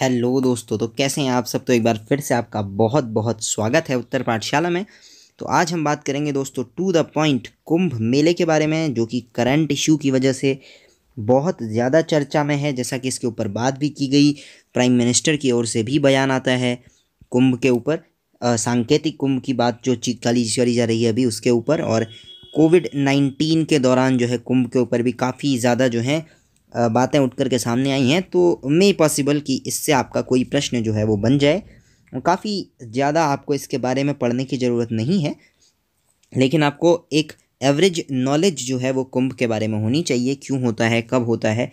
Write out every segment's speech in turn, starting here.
hello दोस्तों तो कैसे हैं आप सब तो एक बार फिर से आपका बहुत बहुत स्वागत है उत्तर पाठशाला में तो आज हम बात करेंगे दोस्तों टू द पॉइंट कुंभ मेले के बारे में जो कि करंट इशू की वजह से बहुत ज़्यादा चर्चा में है जैसा कि इसके ऊपर बात भी की गई प्राइम मिनिस्टर की ओर से भी बयान आता है कुंभ के ऊपर सांकेतिक कुंभ की बात जो चिकाली करी जा रही है अभी उसके ऊपर और कोविड नाइन्टीन के दौरान जो है कुंभ के ऊपर भी काफ़ी ज़्यादा जो है बातें उठ कर के सामने आई हैं तो मे पॉसिबल कि इससे आपका कोई प्रश्न जो है वो बन जाए काफ़ी ज़्यादा आपको इसके बारे में पढ़ने की ज़रूरत नहीं है लेकिन आपको एक एवरेज नॉलेज जो है वो कुंभ के बारे में होनी चाहिए क्यों होता है कब होता है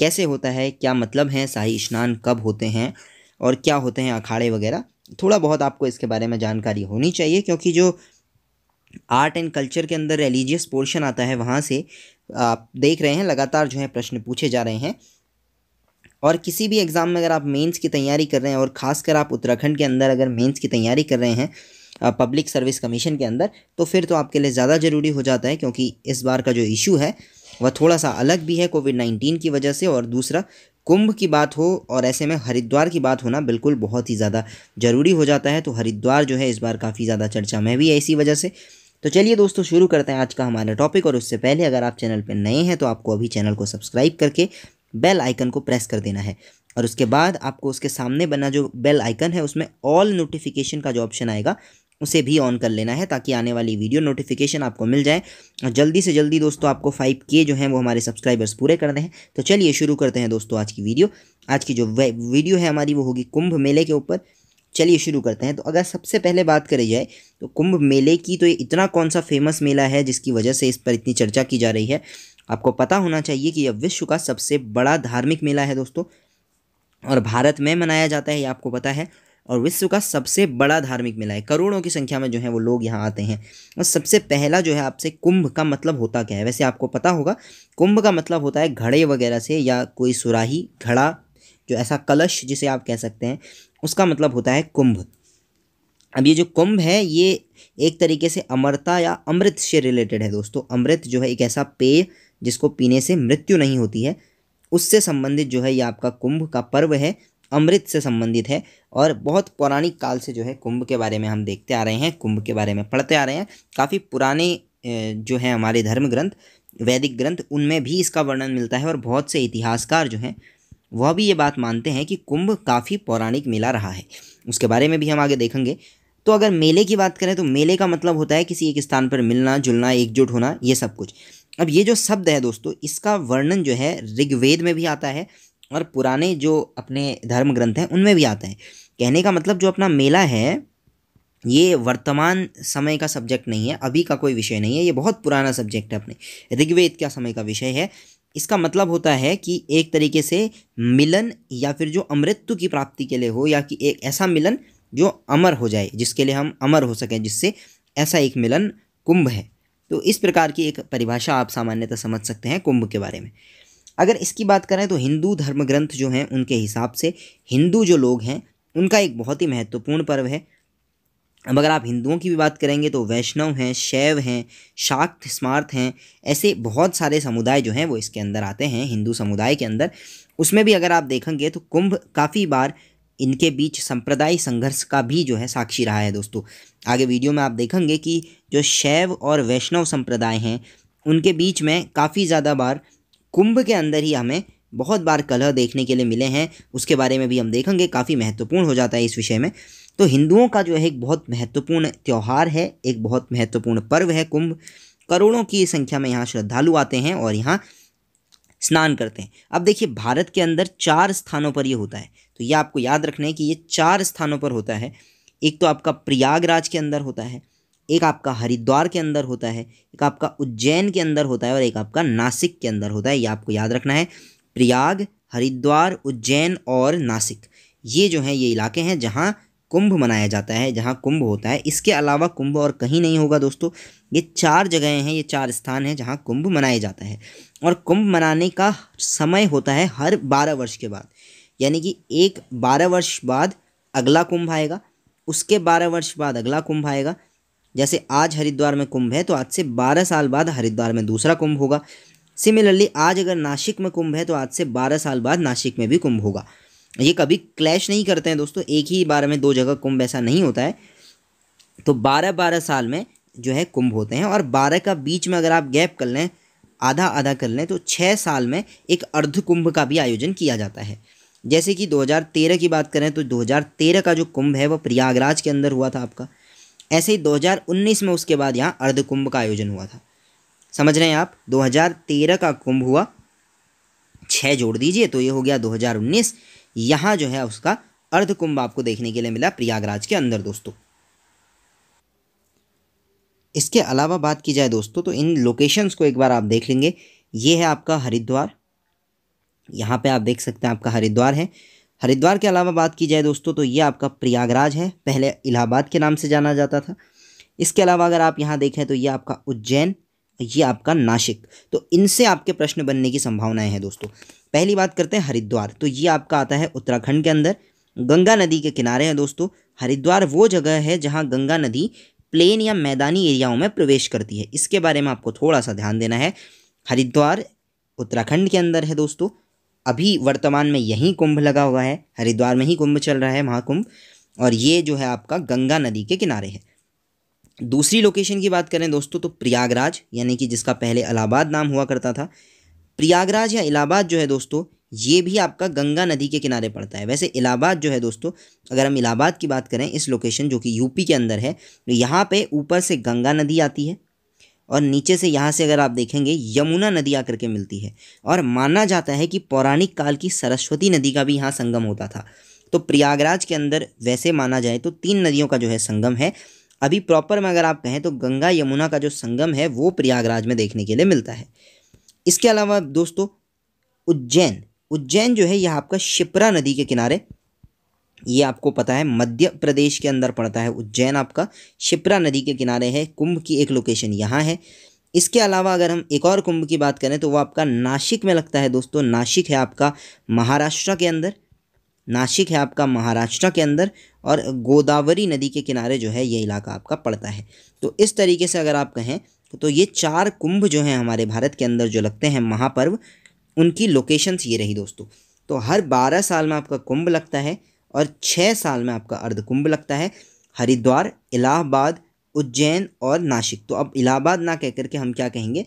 कैसे होता है क्या मतलब है शाही स्नान कब होते हैं और क्या होते हैं अखाड़े वगैरह थोड़ा बहुत आपको इसके बारे में जानकारी होनी चाहिए क्योंकि जो आर्ट एंड कल्चर के अंदर रिलीजियस पोर्शन आता है वहाँ से आप देख रहे हैं लगातार जो है प्रश्न पूछे जा रहे हैं और किसी भी एग्ज़ाम में अगर आप मेंस की तैयारी कर रहे हैं और ख़ासकर आप उत्तराखंड के अंदर अगर मेंस की तैयारी कर रहे हैं पब्लिक सर्विस कमीशन के अंदर तो फिर तो आपके लिए ज़्यादा ज़रूरी हो जाता है क्योंकि इस बार का जो इशू है वह थोड़ा सा अलग भी है कोविड नाइन्टीन की वजह से और दूसरा कुंभ की बात हो और ऐसे में हरिद्वार की बात होना बिल्कुल बहुत ही ज़्यादा ज़रूरी हो जाता है तो हरिद्वार जो है इस बार काफ़ी ज़्यादा चर्चा में भी है इसी वजह से तो चलिए दोस्तों शुरू करते हैं आज का हमारा टॉपिक और उससे पहले अगर आप चैनल पर नए हैं तो आपको अभी चैनल को सब्सक्राइब करके बेल आइकन को प्रेस कर देना है और उसके बाद आपको उसके सामने बना जो बेल आइकन है उसमें ऑल नोटिफिकेशन का जो ऑप्शन आएगा उसे भी ऑन कर लेना है ताकि आने वाली वीडियो नोटिफिकेशन आपको मिल जाए और जल्दी से जल्दी दोस्तों आपको फाइव के जो हैं वो हमारे सब्सक्राइबर्स पूरे करने हैं तो चलिए शुरू करते हैं दोस्तों आज की वीडियो आज की जो वीडियो है हमारी वो होगी कुंभ मेले के ऊपर चलिए शुरू करते हैं तो अगर सबसे पहले बात करी जाए तो कुंभ मेले की तो ये इतना कौन सा फेमस मेला है जिसकी वजह से इस पर इतनी चर्चा की जा रही है आपको पता होना चाहिए कि यह विश्व का सबसे बड़ा धार्मिक मेला है दोस्तों और भारत में मनाया जाता है ये आपको पता है और विश्व का सबसे बड़ा धार्मिक मेला है करोड़ों की संख्या में जो है वो लोग यहाँ आते हैं और सबसे पहला जो है आपसे कुंभ का मतलब होता क्या है वैसे आपको पता होगा कुंभ का मतलब होता है घड़े वगैरह से या कोई सुराही घड़ा जो ऐसा कलश जिसे आप कह सकते हैं उसका मतलब होता है कुंभ अब ये जो कुंभ है ये एक तरीके से अमरता या अमृत से रिलेटेड है दोस्तों अमृत जो है एक ऐसा पेय जिसको पीने से मृत्यु नहीं होती है उससे संबंधित जो है ये आपका कुंभ का पर्व है अमृत से संबंधित है और बहुत पौराणिक काल से जो है कुंभ के बारे में हम देखते आ रहे हैं कुंभ के बारे में पढ़ते आ रहे हैं काफ़ी पुराने जो हैं हमारे धर्म ग्रंथ वैदिक ग्रंथ उनमें भी इसका वर्णन मिलता है और बहुत से इतिहासकार जो हैं वह भी ये बात मानते हैं कि कुंभ काफ़ी पौराणिक मेला रहा है उसके बारे में भी हम आगे देखेंगे तो अगर मेले की बात करें तो मेले का मतलब होता है किसी एक स्थान पर मिलना जुलना एकजुट होना ये सब कुछ अब ये जो शब्द है दोस्तों इसका वर्णन जो है ऋग्वेद में भी आता है और पुराने जो अपने धर्म ग्रंथ हैं उनमें भी आता है कहने का मतलब जो अपना मेला है ये वर्तमान समय का सब्जेक्ट नहीं है अभी का कोई विषय नहीं है ये बहुत पुराना सब्जेक्ट है अपने ऋग्वेद का समय का विषय है इसका मतलब होता है कि एक तरीके से मिलन या फिर जो अमृत्यु की प्राप्ति के लिए हो या कि एक ऐसा मिलन जो अमर हो जाए जिसके लिए हम अमर हो सकें जिससे ऐसा एक मिलन कुंभ है तो इस प्रकार की एक परिभाषा आप सामान्यतः समझ सकते हैं कुंभ के बारे में अगर इसकी बात करें तो हिंदू धर्म ग्रंथ जो हैं उनके हिसाब से हिंदू जो लोग हैं उनका एक बहुत ही महत्वपूर्ण पर्व है अब अगर आप हिंदुओं की भी बात करेंगे तो वैष्णव हैं शैव हैं शाक्त स्मार्थ हैं ऐसे बहुत सारे समुदाय जो हैं वो इसके अंदर आते हैं हिंदू समुदाय के अंदर उसमें भी अगर आप देखेंगे तो कुंभ काफ़ी बार इनके बीच संप्रदाय संघर्ष का भी जो है साक्षी रहा है दोस्तों आगे वीडियो में आप देखेंगे कि जो शैव और वैष्णव संप्रदाय हैं उनके बीच में काफ़ी ज़्यादा बार कुंभ के अंदर ही हमें बहुत बार कलह देखने के लिए मिले हैं उसके बारे में भी हम देखेंगे काफ़ी महत्वपूर्ण हो जाता है इस विषय में तो हिंदुओं का जो है एक बहुत महत्वपूर्ण त्यौहार है एक बहुत महत्वपूर्ण पर्व है कुंभ करोड़ों की संख्या में यहाँ श्रद्धालु आते हैं और यहाँ स्नान करते हैं अब देखिए भारत के अंदर चार स्थानों पर ये होता है तो ये आपको याद रखना है कि ये चार स्थानों पर होता है एक तो आपका प्रयागराज के अंदर होता है एक आपका हरिद्वार के अंदर होता है एक आपका उज्जैन के अंदर होता है और एक आपका नासिक के अंदर होता है ये आपको याद रखना है प्रयाग हरिद्वार उज्जैन और नासिक ये जो हैं ये इलाके हैं जहाँ कुंभ मनाया जाता है जहाँ कुंभ होता है इसके अलावा कुंभ और कहीं नहीं होगा दोस्तों ये चार जगहें हैं ये चार स्थान हैं जहाँ कुंभ मनाया जाता है और कुंभ मनाने का समय होता है हर बारह वर्ष के बाद यानी कि एक बारह वर्ष बाद अगला कुंभ आएगा उसके बारह वर्ष बाद अगला कुंभ आएगा जैसे आज हरिद्वार में कुंभ है तो आज से बारह साल बाद हरिद्वार में दूसरा कुंभ होगा सिमिलरली आज अगर नासिक में कुंभ है तो आज से बारह साल बाद नासिक में भी कुंभ होगा ये कभी क्लैश नहीं करते हैं दोस्तों एक ही बार में दो जगह कुंभ ऐसा नहीं होता है तो बारह बारह साल में जो है कुंभ होते हैं और बारह का बीच में अगर आप गैप कर लें आधा आधा कर लें तो छः साल में एक अर्ध कुंभ का भी आयोजन किया जाता है जैसे कि 2013 की बात करें तो 2013 का जो कुंभ है वह प्रयागराज के अंदर हुआ था आपका ऐसे ही 2019 में उसके बाद यहाँ अर्ध कुंभ का आयोजन हुआ था समझ रहे हैं आप 2013 का कुंभ हुआ छः जोड़ दीजिए तो ये हो गया 2019 यहाँ जो है उसका अर्ध कुंभ आपको देखने के लिए मिला प्रयागराज के अंदर दोस्तों इसके अलावा बात की जाए दोस्तों तो इन लोकेशंस को एक बार आप देख लेंगे ये है आपका हरिद्वार यहाँ पे आप देख सकते हैं आपका हरिद्वार है हरिद्वार के अलावा बात की जाए दोस्तों तो ये आपका प्रयागराज है पहले इलाहाबाद के नाम से जाना जाता था इसके अलावा अगर आप यहाँ देखें तो ये आपका उज्जैन ये आपका नासिक तो इनसे आपके प्रश्न बनने की संभावनाएं हैं दोस्तों पहली बात करते हैं हरिद्वार तो ये आपका आता है उत्तराखंड के अंदर गंगा नदी के किनारे हैं दोस्तों हरिद्वार वो जगह है जहाँ गंगा नदी प्लेन या मैदानी एरियाओं में प्रवेश करती है इसके बारे में आपको थोड़ा सा ध्यान देना है हरिद्वार उत्तराखंड के अंदर है दोस्तों अभी वर्तमान में यहीं कुंभ लगा हुआ है हरिद्वार में ही कुंभ चल रहा है महाकुंभ और ये जो है आपका गंगा नदी के किनारे है दूसरी लोकेशन की बात करें दोस्तों तो प्रयागराज यानी कि जिसका पहले इलाहाबाद नाम हुआ करता था प्रयागराज या इलाहाबाद जो है दोस्तों ये भी आपका गंगा नदी के किनारे पड़ता है वैसे इलाहाबाद जो है दोस्तों अगर हम इलाहाबाद की बात करें इस लोकेशन जो कि यूपी के अंदर है तो यहाँ पे ऊपर से गंगा नदी आती है और नीचे से यहाँ से अगर आप देखेंगे यमुना नदी आकर के मिलती है और माना जाता है कि पौराणिक काल की सरस्वती नदी का भी यहाँ संगम होता था तो प्रयागराज के अंदर वैसे माना जाए तो तीन नदियों का जो है संगम है अभी प्रॉपर में अगर आप कहें तो गंगा यमुना का जो संगम है वो प्रयागराज में देखने के लिए मिलता है इसके अलावा दोस्तों उज्जैन उज्जैन जो है यह आपका शिप्रा नदी के किनारे ये आपको पता है मध्य प्रदेश के अंदर पड़ता है उज्जैन आपका शिप्रा नदी के किनारे है कुंभ की एक लोकेशन यहाँ है इसके अलावा अगर हम एक और कुंभ की बात करें तो वो आपका नासिक में लगता है दोस्तों नासिक है आपका महाराष्ट्र के अंदर नासिक है आपका महाराष्ट्र के अंदर और गोदावरी नदी के किनारे जो है ये इलाका आपका पड़ता है तो इस तरीके से अगर आप कहें तो ये चार कुंभ जो हैं हमारे भारत के अंदर जो लगते हैं महापर्व उनकी लोकेशंस ये रही दोस्तों तो हर बारह साल में आपका कुंभ लगता है और छः साल में आपका अर्ध कुंभ लगता है हरिद्वार इलाहाबाद उज्जैन और नासिक तो अब इलाहाबाद ना कह करके हम क्या कहेंगे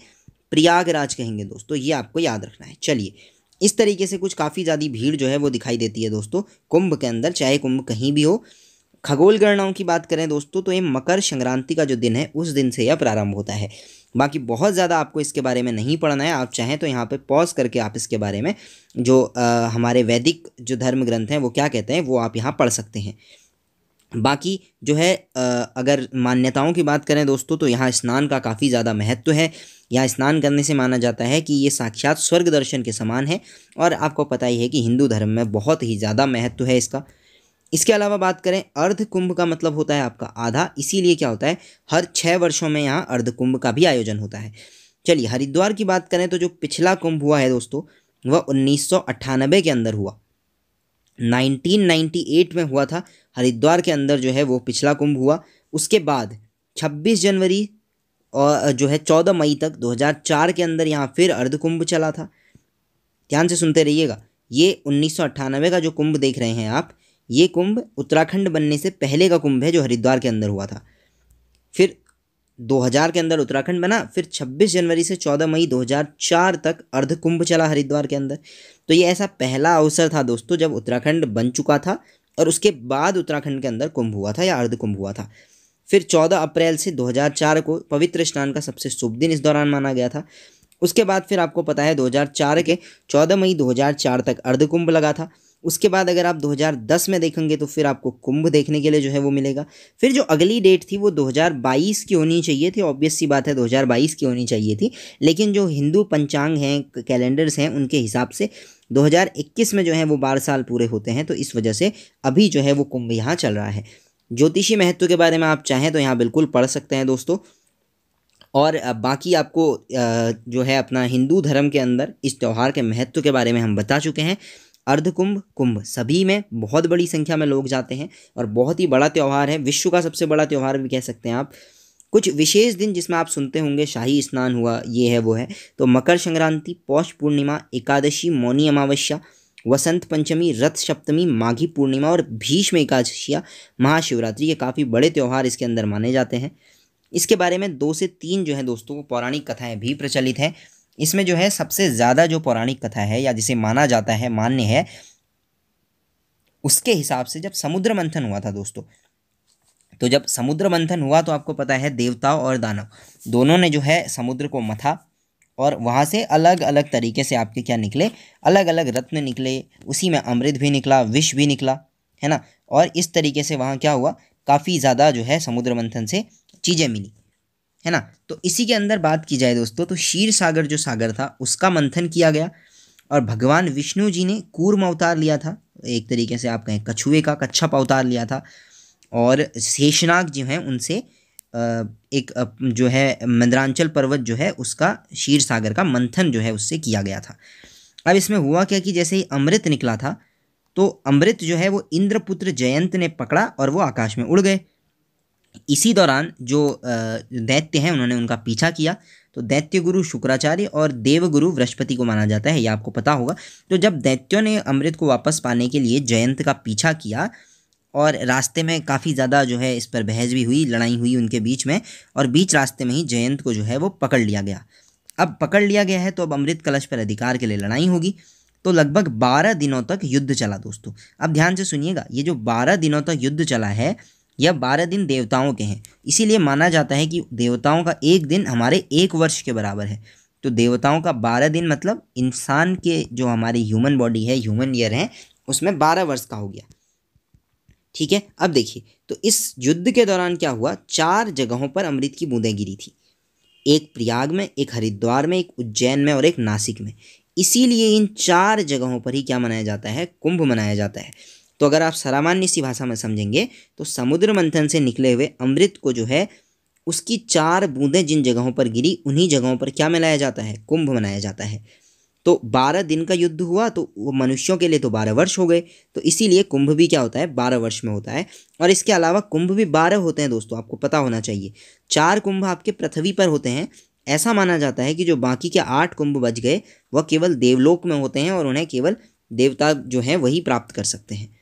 प्रयागराज कहेंगे दोस्तों ये आपको याद रखना है चलिए इस तरीके से कुछ काफ़ी ज़्यादा भीड़ जो है वो दिखाई देती है दोस्तों कुंभ के अंदर चाहे कुंभ कहीं भी हो खगोल गणनाओं की बात करें दोस्तों तो ये मकर संक्रांति का जो दिन है उस दिन से यह प्रारंभ होता है बाकी बहुत ज़्यादा आपको इसके बारे में नहीं पढ़ना है आप चाहें तो यहाँ पे पॉज करके आप इसके बारे में जो आ, हमारे वैदिक जो धर्म ग्रंथ हैं वो क्या कहते हैं वो आप यहाँ पढ़ सकते हैं बाकी जो है अगर मान्यताओं की बात करें दोस्तों तो यहाँ स्नान का काफ़ी ज़्यादा महत्व है यहाँ स्नान करने से माना जाता है कि ये साक्षात स्वर्ग दर्शन के समान है और आपको पता ही है कि हिंदू धर्म में बहुत ही ज़्यादा महत्व है इसका इसके अलावा बात करें अर्ध कुंभ का मतलब होता है आपका आधा इसीलिए क्या होता है हर छः वर्षों में यहाँ अर्ध कुंभ का भी आयोजन होता है चलिए हरिद्वार की बात करें तो जो पिछला कुंभ हुआ है दोस्तों वह उन्नीस के अंदर हुआ 1998 में हुआ था हरिद्वार के अंदर जो है वो पिछला कुंभ हुआ उसके बाद 26 जनवरी और जो है 14 मई तक 2004 के अंदर यहाँ फिर अर्ध कुंभ चला था ध्यान से सुनते रहिएगा ये उन्नीस का जो कुंभ देख रहे हैं आप ये कुंभ उत्तराखंड बनने से पहले का कुंभ है जो हरिद्वार के अंदर हुआ था फिर 2000 के अंदर उत्तराखंड बना फिर 26 जनवरी से 14 मई 2004 तक अर्ध कुंभ चला हरिद्वार के अंदर तो ये ऐसा पहला अवसर था दोस्तों जब उत्तराखंड बन चुका था और उसके बाद उत्तराखंड के अंदर कुंभ हुआ था या अर्ध कुंभ हुआ था फिर 14 अप्रैल से 2004 को पवित्र स्नान का सबसे शुभ दिन इस दौरान माना गया था उसके बाद फिर आपको पता है दो के चौदह मई दो तक अर्धकुंभ लगा था उसके बाद अगर आप 2010 में देखेंगे तो फिर आपको कुंभ देखने के लिए जो है वो मिलेगा फिर जो अगली डेट थी वो 2022 की होनी चाहिए थी ऑब्वियस सी बात है 2022 की होनी चाहिए थी लेकिन जो हिंदू पंचांग हैं कैलेंडर्स हैं उनके हिसाब से 2021 में जो है वो बारह साल पूरे होते हैं तो इस वजह से अभी जो है वो कुंभ यहाँ चल रहा है ज्योतिषी महत्व के बारे में आप चाहें तो यहाँ बिल्कुल पढ़ सकते हैं दोस्तों और बाकी आपको जो है अपना हिंदू धर्म के अंदर इस त्यौहार के महत्व के बारे में हम बता चुके हैं अर्धकुंभ कुंभ सभी में बहुत बड़ी संख्या में लोग जाते हैं और बहुत ही बड़ा त्यौहार है विश्व का सबसे बड़ा त्यौहार भी कह सकते हैं आप कुछ विशेष दिन जिसमें आप सुनते होंगे शाही स्नान हुआ ये है वो है तो मकर संक्रांति पौष पूर्णिमा एकादशी मौनी अमावस्या वसंत पंचमी रथ सप्तमी माघी पूर्णिमा और भीष्म एकादशिया महाशिवरात्रि ये काफ़ी बड़े त्यौहार इसके अंदर माने जाते हैं इसके बारे में दो से तीन जो है दोस्तों पौराणिक कथाएं भी प्रचलित हैं इसमें जो है सबसे ज़्यादा जो पौराणिक कथा है या जिसे माना जाता है मान्य है उसके हिसाब से जब समुद्र मंथन हुआ था दोस्तों तो जब समुद्र मंथन हुआ तो आपको पता है देवताओं और दानव दोनों ने जो है समुद्र को मथा और वहाँ से अलग अलग तरीके से आपके क्या निकले अलग अलग रत्न निकले उसी में अमृत भी निकला विष भी निकला है ना और इस तरीके से वहाँ क्या हुआ काफ़ी ज़्यादा जो है समुद्र मंथन से चीज़ें मिली है ना तो इसी के अंदर बात की जाए दोस्तों तो शीर सागर जो सागर था उसका मंथन किया गया और भगवान विष्णु जी ने कूर्म अवतार लिया था एक तरीके से आप कहें कछुए का कच्छप अवतार लिया था और शेषनाग जो हैं उनसे एक जो है मंद्रांचल पर्वत जो है उसका शीर सागर का मंथन जो है उससे किया गया था अब इसमें हुआ क्या कि जैसे ही अमृत निकला था तो अमृत जो है वो इंद्रपुत्र जयंत ने पकड़ा और वो आकाश में उड़ गए इसी दौरान जो दैत्य हैं उन्होंने उनका पीछा किया तो दैत्य गुरु शुक्राचार्य और देवगुरु बृहस्पति को माना जाता है ये आपको पता होगा तो जब दैत्यों ने अमृत को वापस पाने के लिए जयंत का पीछा किया और रास्ते में काफ़ी ज़्यादा जो है इस पर बहस भी हुई लड़ाई हुई उनके बीच में और बीच रास्ते में ही जयंत को जो है वो पकड़ लिया गया अब पकड़ लिया गया है तो अब अमृत कलश पर अधिकार के लिए लड़ाई होगी तो लगभग बारह दिनों तक युद्ध चला दोस्तों अब ध्यान से सुनिएगा ये जो बारह दिनों तक युद्ध चला है यह बारह दिन देवताओं के हैं इसीलिए माना जाता है कि देवताओं का एक दिन हमारे एक वर्ष के बराबर है तो देवताओं का बारह दिन मतलब इंसान के जो हमारी ह्यूमन बॉडी है ह्यूमन ईयर है उसमें बारह वर्ष का हो गया ठीक है अब देखिए तो इस युद्ध के दौरान क्या हुआ चार जगहों पर अमृत की बूंदें गिरी थी एक प्रयाग में एक हरिद्वार में एक उज्जैन में और एक नासिक में इसीलिए इन चार जगहों पर ही क्या मनाया जाता है कुंभ मनाया जाता है तो अगर आप सारामान्य सी भाषा में समझेंगे तो समुद्र मंथन से निकले हुए अमृत को जो है उसकी चार बूंदें जिन जगहों पर गिरी उन्हीं जगहों पर क्या मिलाया जाता है कुंभ मनाया जाता है तो बारह दिन का युद्ध हुआ तो वो मनुष्यों के लिए तो बारह वर्ष हो गए तो इसीलिए कुंभ भी क्या होता है बारह वर्ष में होता है और इसके अलावा कुंभ भी बारह होते हैं दोस्तों आपको पता होना चाहिए चार कुंभ आपके पृथ्वी पर होते हैं ऐसा माना जाता है कि जो बाकी के आठ कुंभ बच गए वह केवल देवलोक में होते हैं और उन्हें केवल देवता जो हैं वही प्राप्त कर सकते हैं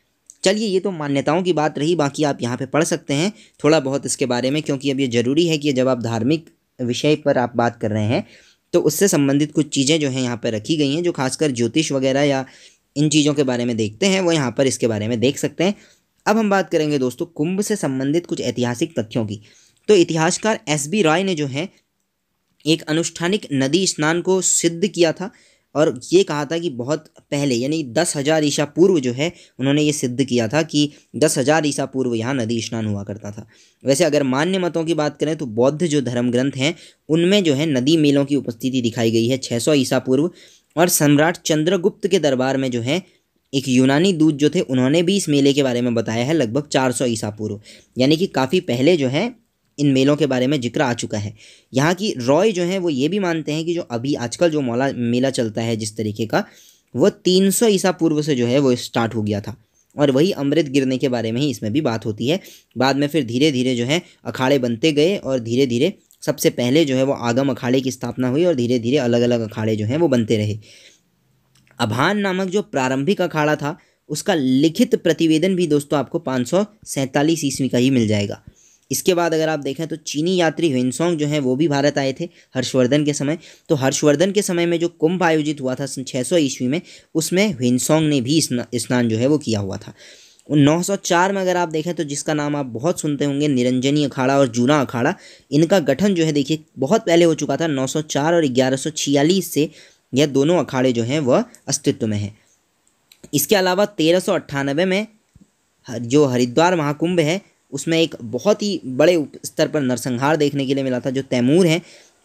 चलिए ये तो मान्यताओं की बात रही बाकी आप यहाँ पे पढ़ सकते हैं थोड़ा बहुत इसके बारे में क्योंकि अब ये ज़रूरी है कि जब आप धार्मिक विषय पर आप बात कर रहे हैं तो उससे संबंधित कुछ चीज़ें जो हैं यहाँ पर रखी गई हैं जो खासकर ज्योतिष वगैरह या इन चीज़ों के बारे में देखते हैं वो यहाँ पर इसके बारे में देख सकते हैं अब हम बात करेंगे दोस्तों कुंभ से संबंधित कुछ ऐतिहासिक तथ्यों की तो इतिहासकार एस बी राय ने जो है एक अनुष्ठानिक नदी स्नान को सिद्ध किया था और ये कहा था कि बहुत पहले यानी दस हज़ार ईसा पूर्व जो है उन्होंने ये सिद्ध किया था कि दस हज़ार ईसा पूर्व यहाँ नदी स्नान हुआ करता था वैसे अगर मान्य मतों की बात करें तो बौद्ध जो धर्म ग्रंथ हैं उनमें जो है नदी मेलों की उपस्थिति दिखाई गई है छः सौ ईसा पूर्व और सम्राट चंद्रगुप्त के दरबार में जो है एक यूनानी दूत जो थे उन्होंने भी इस मेले के बारे में बताया है लगभग सौ ईसा पूर्व यानी कि काफ़ी पहले जो है इन मेलों के बारे में जिक्र आ चुका है यहाँ की रॉय जो है वो ये भी मानते हैं कि जो अभी आजकल जो मौला मेला चलता है जिस तरीके का वो 300 ईसा पूर्व से जो है वो स्टार्ट हो गया था और वही अमृत गिरने के बारे में ही इसमें भी बात होती है बाद में फिर धीरे धीरे जो है अखाड़े बनते गए और धीरे धीरे सबसे पहले जो है वो आगम अखाड़े की स्थापना हुई और धीरे धीरे अलग अलग अखाड़े जो हैं वो बनते रहे अभान नामक जो प्रारंभिक अखाड़ा था उसका लिखित प्रतिवेदन भी दोस्तों आपको पाँच सौ ईस्वी का ही मिल जाएगा इसके बाद अगर आप देखें तो चीनी यात्री ह्वेनसोंग जो हैं वो भी भारत आए थे हर्षवर्धन के समय तो हर्षवर्धन के समय में जो कुंभ आयोजित हुआ था सन छः सौ ईस्वी में उसमें हुनसोंग ने भी स्नान जो है वो किया हुआ था 904 में अगर आप देखें तो जिसका नाम आप बहुत सुनते होंगे निरंजनी अखाड़ा और जूना अखाड़ा इनका गठन जो है देखिए बहुत पहले हो चुका था 904 और ग्यारह से यह दोनों अखाड़े जो हैं वह अस्तित्व में हैं इसके अलावा तेरह में जो हरिद्वार महाकुंभ है उसमें एक बहुत ही बड़े स्तर पर नरसंहार देखने के लिए मिला था जो तैमूर हैं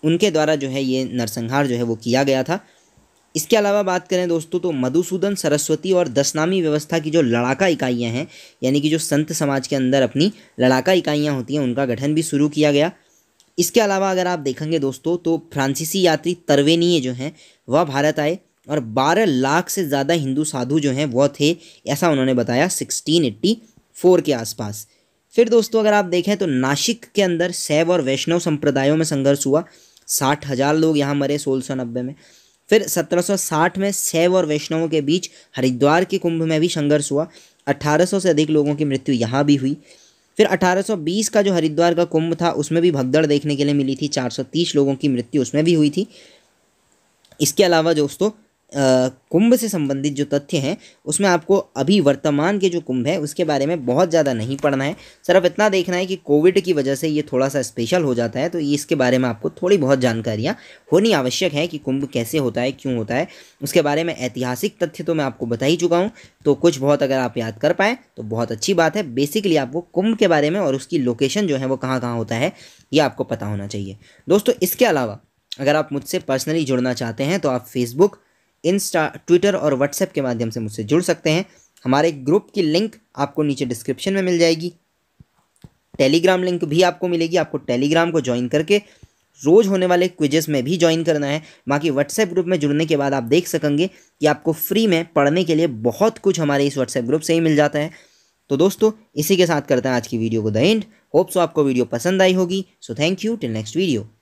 उनके द्वारा जो है ये नरसंहार जो है वो किया गया था इसके अलावा बात करें दोस्तों तो मधुसूदन सरस्वती और दसनामी व्यवस्था की जो लड़ाका इकाइयाँ हैं यानी कि जो संत समाज के अंदर अपनी लड़ाका इकाइयाँ होती हैं उनका गठन भी शुरू किया गया इसके अलावा अगर आप देखेंगे दोस्तों तो फ्रांसीसी यात्री तरवेनीय जो हैं वह भारत आए और बारह लाख से ज़्यादा हिंदू साधु जो हैं वह थे ऐसा उन्होंने बताया सिक्सटीन के आसपास फिर दोस्तों अगर आप देखें तो नासिक के अंदर शैव और वैष्णव संप्रदायों में संघर्ष हुआ साठ हज़ार लोग यहाँ मरे सोलह सौ नब्बे में फिर 1760 में सैव और वैष्णवों के बीच हरिद्वार के कुंभ में भी संघर्ष हुआ 1800 से अधिक लोगों की मृत्यु यहाँ भी हुई फिर 1820 का जो हरिद्वार का कुंभ था उसमें भी भगदड़ देखने के लिए मिली थी 430 लोगों की मृत्यु उसमें भी हुई थी इसके अलावा दोस्तों कुंभ से संबंधित जो तथ्य हैं उसमें आपको अभी वर्तमान के जो कुंभ है उसके बारे में बहुत ज़्यादा नहीं पढ़ना है सिर्फ इतना देखना है कि कोविड की वजह से ये थोड़ा सा स्पेशल हो जाता है तो इसके बारे में आपको थोड़ी बहुत जानकारियाँ होनी आवश्यक है कि कुंभ कैसे होता है क्यों होता है उसके बारे में ऐतिहासिक तथ्य तो मैं आपको बता ही चुका हूँ तो कुछ बहुत अगर आप याद कर पाएँ तो बहुत अच्छी बात है बेसिकली आपको कुंभ के बारे में और उसकी लोकेशन जो है वो कहाँ कहाँ होता है ये आपको पता होना चाहिए दोस्तों इसके अलावा अगर आप मुझसे पर्सनली जुड़ना चाहते हैं तो आप फेसबुक इंस्टा ट्विटर और व्हाट्सएप के माध्यम से मुझसे जुड़ सकते हैं हमारे ग्रुप की लिंक आपको नीचे डिस्क्रिप्शन में मिल जाएगी टेलीग्राम लिंक भी आपको मिलेगी आपको टेलीग्राम को ज्वाइन करके रोज़ होने वाले क्विजेस में भी ज्वाइन करना है बाकी व्हाट्सएप ग्रुप में जुड़ने के बाद आप देख सकेंगे कि आपको फ्री में पढ़ने के लिए बहुत कुछ हमारे इस व्हाट्सएप ग्रुप से ही मिल जाता है तो दोस्तों इसी के साथ करते हैं आज की वीडियो को द एंड होप्स आपको वीडियो पसंद आई होगी so thank you till next video